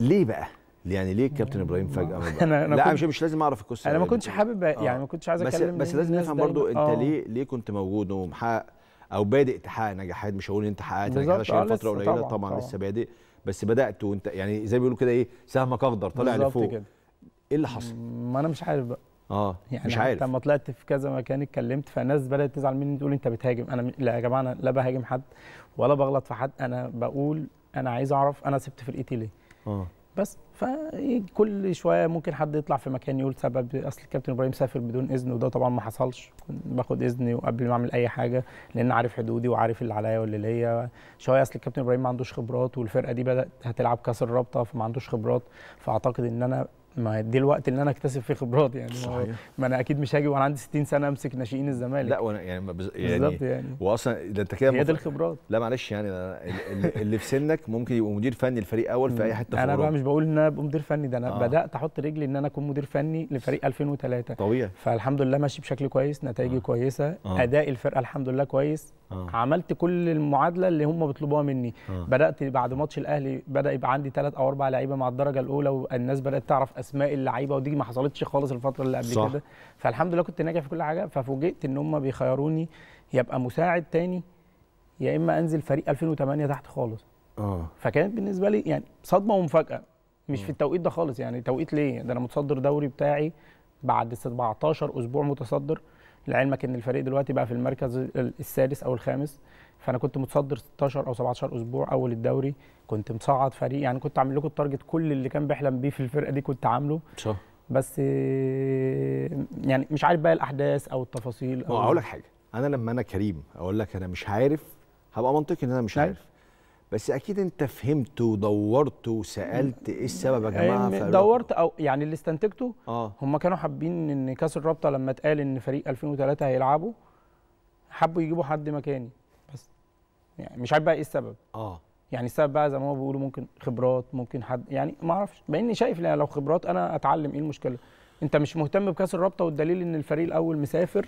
ليه بقى؟ يعني ليه الكابتن ابراهيم فجاه انا لا مش مش لازم اعرف القصه انا ما يعني. كنتش حابب آه. يعني ما كنتش عايز اتكلم بس بس لازم نفهم برضو انت آه. ليه ليه كنت موجود ومحقق او بادئ تحقق نجاحات مش هقول انت حققت نجاحات عشان آه، فتره قليله طبعا, طبعا, طبعا لسه بادئ بس بدات وانت يعني زي ما بيقولوا كده ايه سهمك اخضر طالع لفوق كده. ايه اللي حصل؟ ما انا مش عارف بقى اه يعني مش عارف لما طلعت في كذا مكان اتكلمت فالناس بدات تزعل مني تقول انت بتهاجم انا لا يا جماعه انا لا بهاجم حد ولا بغلط في حد انا بقول انا عايز اعرف انا سبت فرقتي ليه اه بس فكل شويه ممكن حد يطلع في مكان يقول سبب اصل الكابتن ابراهيم سافر بدون اذن وده طبعا ما حصلش باخد اذني وقبل ما اعمل اي حاجه لان عارف حدودي وعارف اللي عليا واللي ليا شويه اصل الكابتن ابراهيم ما عندوش خبرات والفرقه دي بدات هتلعب كاس الرابطه فما عندوش خبرات فاعتقد ان انا ما دي الوقت اللي انا اكتسب فيه خبرات يعني صحيح. ما انا اكيد مش هاجي وانا عندي 60 سنه امسك ناشئين الزمالك لا وانا يعني بز... يعني, يعني واصلا ده انت كده هي دي الخبرات لا معلش يعني اللي في سنك ممكن يبقى مدير فني لفريق اول في اي حته في انا بقى مش بقول ان انا ابقى مدير فني ده انا آه. بدات احط رجلي ان انا اكون مدير فني لفريق 2003 طبيعي فالحمد لله ماشي بشكل كويس نتائجي آه. كويسه آه. اداء الفرقه الحمد لله كويس آه. عملت كل المعادله اللي هم بيطلبوها مني آه. بدات بعد ماتش الاهلي بدا يبقى عندي ثلاث او اربع لعيبه مع الدرجه الاولى والناس بدات تعرف اسماء اللعيبه ودي ما حصلتش خالص الفتره اللي قبل كده فالحمد لله كنت ناجح في كل حاجه ففوجئت ان هم بيخيروني يبقى مساعد تاني يا اما انزل فريق 2008 تحت خالص اه فكانت بالنسبه لي يعني صدمه ومفاجاه مش آه. في التوقيت ده خالص يعني توقيت ليه ده انا متصدر دوري بتاعي بعد 17 اسبوع متصدر لعلمك ان الفريق دلوقتي بقى في المركز السادس او الخامس فانا كنت متصدر 16 او 17 اسبوع اول الدوري كنت مصعد فريق يعني كنت عامل لكم التارجت كل اللي كان بيحلم بيه في الفرقه دي كنت عامله صح بس يعني مش عارف بقى الاحداث او التفاصيل او اقول لك حاجه انا لما انا كريم اقول لك انا مش عارف هبقى منطقي ان انا مش نعم. عارف بس اكيد انت فهمت ودورت وسالت ايه السبب يا جماعه إيه، دورت او يعني اللي استنتجته آه. هم كانوا حابين ان كاس الرابطه لما اتقال ان فريق 2003 هيلعبوا حبوا يجيبوا حد مكاني بس يعني مش عارف بقى ايه السبب اه يعني السبب بقى زي ما هو بيقولوا ممكن خبرات ممكن حد يعني ما اعرفش باني شايف لو خبرات انا اتعلم ايه المشكله انت مش مهتم بكاس الرابطه والدليل ان الفريق الاول مسافر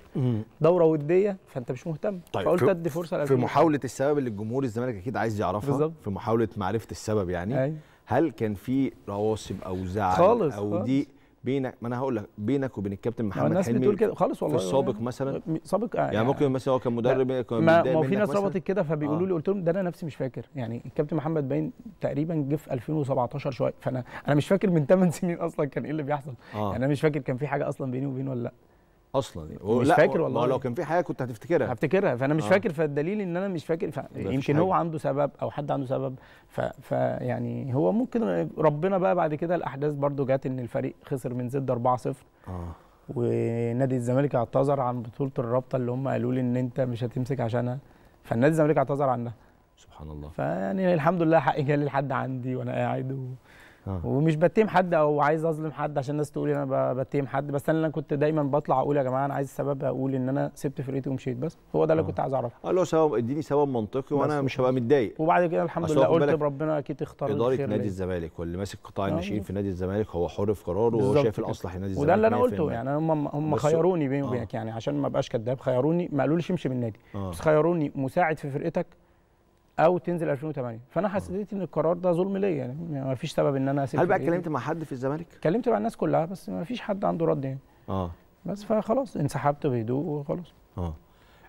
دوره وديه فانت مش مهتم طيب فقلت ادي فرصه في محاوله السبب اللي الجمهور الزمالك اكيد عايز يعرفها بالزبط. في محاوله معرفه السبب يعني أي. هل كان في رواسب او زعل خالص او ضيق بينك ما انا هقول لك بينك وبين الكابتن يعني محمد حلمي بتقول كده خالص والله في السابق مثلا سابق يعني, يعني ممكن مثلا هو كان مدرب كان ما, ما في ناس ربطت كده فبيقولوا آه. لي قلت لهم ده انا نفسي مش فاكر يعني الكابتن محمد باين تقريبا جه في 2017 شويه فانا انا مش فاكر من 8 سنين اصلا كان ايه اللي بيحصل آه. يعني انا مش فاكر كان في حاجه اصلا بيني وبينه ولا لا اصلا يعني مش فاكر والله لو كان في حاجه كنت هتفتكرها هفتكرها فانا مش آه. فاكر فالدليل ان انا مش فاكر يمكن هو عنده سبب او حد عنده سبب فيعني هو ممكن ربنا بقى بعد كده الاحداث برضو جت ان الفريق خسر من زد 4 0 اه ونادي الزمالك اعتذر عن بطوله الرابطه اللي هم قالوا لي ان انت مش هتمسك عشانها فالنادي الزمالك اعتذر عنها سبحان الله فيعني الحمد لله حقي جالي لحد عندي وانا قاعد و... آه. ومش بتهم حد او عايز اظلم حد عشان الناس تقول انا بتهم حد بس انا كنت دايما بطلع اقول يا جماعه انا عايز سبب اقول ان انا سبت فرقتي ومشيت بس هو ده اللي آه. كنت عايز اعرفه اه اللي هو سبب اديني سبب منطقي وانا مش هبقى متضايق وبعد كده الحمد لله قلت ربنا اكيد اختار اداره نادي الزمالك واللي ماسك قطاع آه. الناشئين في نادي الزمالك هو حر في قراره وهو شايف الاصلح لنادي الزمالك وده اللي انا قلته يعني. يعني هم هم خيروني بيني وبينك آه. يعني عشان ما ابقاش كداب خيروني ما قالوليش امشي من النادي آه. بس خيروني مساعد في فرقتك او تنزل 2008 فانا حسيت ان القرار ده ظلم ليا يعني ما فيش سبب ان انا اسيب هل بقى اتكلمت مع حد في الزمالك؟ اتكلمت مع الناس كلها بس ما فيش حد عنده رد يعني اه بس فخلاص انسحبت بهدوء وخلاص اه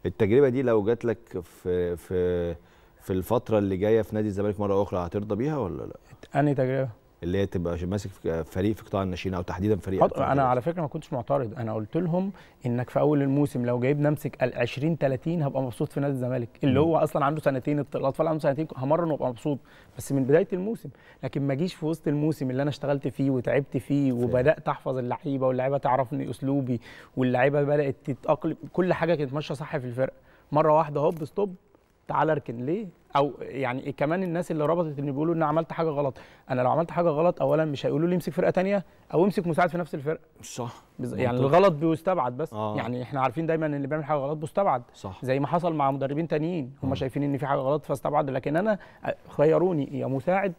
التجربه دي لو جات لك في في في الفتره اللي جايه في نادي الزمالك مره اخرى هترضى بيها ولا لا؟ انهي تجربه؟ اللي هي تبقى ماسك فريق في قطاع الناشئين او تحديدا فريق حط... انا على فكره ما كنتش معترض انا قلت لهم انك في اول الموسم لو جايب نمسك ال 20 30 هبقى مبسوط في نادي الزمالك اللي م. هو اصلا عنده سنتين الاطفال عنده سنتين همرن وابقى مبسوط بس من بدايه الموسم لكن ما اجيش في وسط الموسم اللي انا اشتغلت فيه وتعبت فيه وبدات احفظ اللعيبه واللعيبه تعرفني اسلوبي واللعيبه بدات تتاقلم كل حاجه كانت ماشيه صح في الفرقه مره واحده هوب ستوب تعالى اركن ليه او يعني كمان الناس اللي ربطت ان بيقولوا ان عملت حاجه غلط انا لو عملت حاجه غلط اولا مش هيقولوا لي امسك فرقه تانية او امسك مساعد في نفس الفرقه صح بز... يعني الغلط بيستبعد بس آه. يعني احنا عارفين دايما ان اللي بيعمل حاجه غلط بيستبعد صح زي ما حصل مع مدربين تانيين هم شايفين ان في حاجه غلط فاستبعد لكن انا خيروني يا مساعد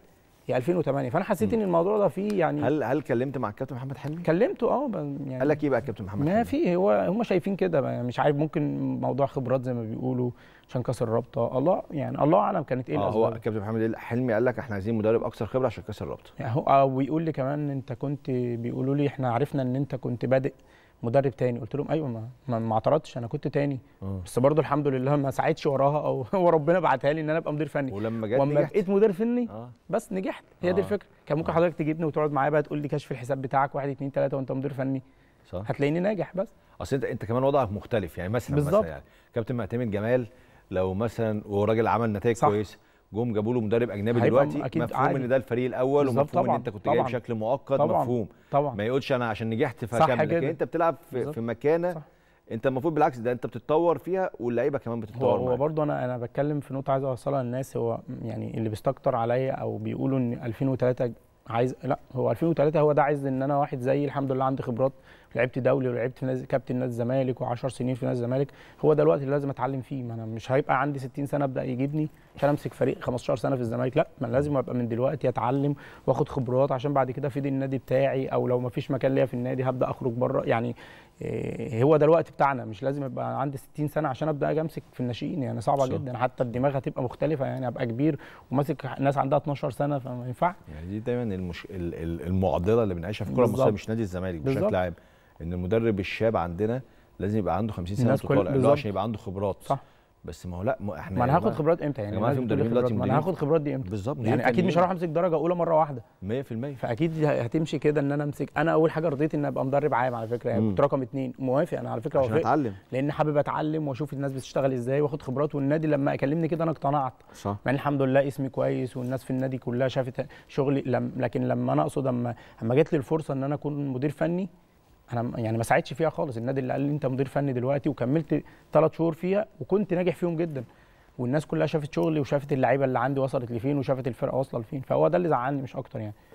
هي 2008 فانا حسيت ان الموضوع ده فيه يعني هل هل كلمت مع الكابتن محمد حلمي؟ كلمته اه يعني قال لك ايه بقى الكابتن محمد ما في هو هم شايفين كده يعني مش عارف ممكن موضوع خبرات زي ما بيقولوا عشان كسر الرابطه الله يعني الله اعلم كانت ايه آه، الاسباب هو كابتن محمد حلمي قال لك احنا عايزين مدرب اكثر خبره عشان كسر الرابطه يعني هو آه، ويقول لي كمان انت كنت بيقولوا لي احنا عرفنا ان انت كنت بادئ مدرب تاني قلت لهم ايوه ما ما اعترضتش انا كنت تاني أوه. بس برضو الحمد لله ما ساعدتش وراها او هو ربنا بعتها لي ان انا ابقى مدير فني ولما جت ولما بقيت مدير فني آه. بس نجحت هي آه. دي الفكره كان ممكن آه. حضرتك تجيبني وتقعد معايا بقى تقول لي كشف الحساب بتاعك 1 2 3 وانت مدير فني صح هتلاقيني ناجح بس اصل انت انت كمان وضعك مختلف يعني مثلا بالزبط. مثلا يعني كابتن معتمد جمال لو مثلا وراجل عمل نتائج كويسه جم جابوا له مدرب اجنبي دلوقتي أكيد مفهوم عادي. ان ده الفريق الاول ومفهوم طبعًا. ان انت كنت جاي بشكل مؤقت طبعًا. مفهوم طبعًا. ما يقولش انا عشان نجحت فكمل لكن انت بتلعب في, في مكانه صح. انت المفروض بالعكس ده انت بتتطور فيها واللعيبه كمان بتتطور هو, هو برضه انا انا بتكلم في نقطه عايز اوصلها للناس هو يعني اللي بيستكتر عليا او بيقولوا ان 2003 عايز لا هو 2003 هو ده عايز ان انا واحد زيي الحمد لله عندي خبرات لعبت دولي ولعبت في نادي كابتن نادي الزمالك و10 سنين في نادي الزمالك هو ده الوقت اللي لازم اتعلم فيه ما انا مش هيبقى عندي 60 سنه ابدا يجيبني عشان امسك فريق 15 سنه في الزمالك لا ما لازم ابقى من دلوقتي اتعلم واخد خبرات عشان بعد كده افيد النادي بتاعي او لو ما فيش مكان ليا في النادي هبدا اخرج بره يعني إيه، هو ده الوقت بتاعنا مش لازم ابقى عندي 60 سنه عشان ابدا اجي امسك في الناشئين يعني صعبه صح. جدا حتى الدماغ هتبقى مختلفه يعني ابقى كبير وماسك ناس عندها 12 سنه فما ينفعش يعني دي دايما المش... المعضله اللي بنعيشها في الكره المصريه مش نادي الزمالك بشكل عام ان المدرب الشاب عندنا لازم يبقى عنده 50 سنه وطالع له عشان يبقى عنده خبرات صح بس ما هو لا ما احنا ما انا هاخد خبرات امتى يعني ما في مدربين دلوقتي ما انا هاخد خبرات دي امتى بالظبط يعني اكيد مش هروح امسك درجه اولى مره واحده 100% فاكيد هتمشي كده ان انا امسك انا اول حاجه رضيت ان ابقى مدرب عام على فكره يعني كنت رقم اثنين موافق انا على فكره عشان اتعلم لان حابب اتعلم واشوف الناس بتشتغل ازاي واخد خبرات والنادي لما اكلمني كده انا اقتنعت صح ان الحمد لله اسمي كويس والناس في النادي كلها شافت شغلي لكن لما انا اقصد اما اما جت لي الفرصه ان انا اكون مدير فني انا يعني ما ساعدتش فيها خالص النادي اللي قال لي انت مدير فني دلوقتي وكملت ثلاث شهور فيها وكنت ناجح فيهم جدا والناس كلها شافت شغلي وشافت اللعيبه اللي عندي وصلت لفين وشافت الفرقه واصله لفين فهو ده اللي زعلني مش اكتر يعني